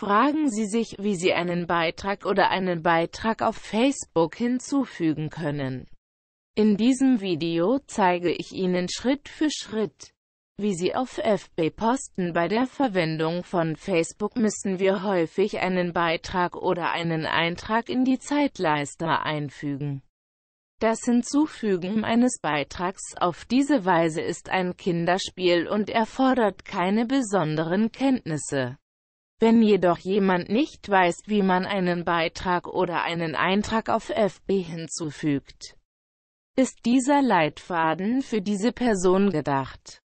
Fragen Sie sich, wie Sie einen Beitrag oder einen Beitrag auf Facebook hinzufügen können. In diesem Video zeige ich Ihnen Schritt für Schritt, wie Sie auf FB posten. Bei der Verwendung von Facebook müssen wir häufig einen Beitrag oder einen Eintrag in die Zeitleiste einfügen. Das Hinzufügen eines Beitrags auf diese Weise ist ein Kinderspiel und erfordert keine besonderen Kenntnisse. Wenn jedoch jemand nicht weiß, wie man einen Beitrag oder einen Eintrag auf FB hinzufügt, ist dieser Leitfaden für diese Person gedacht.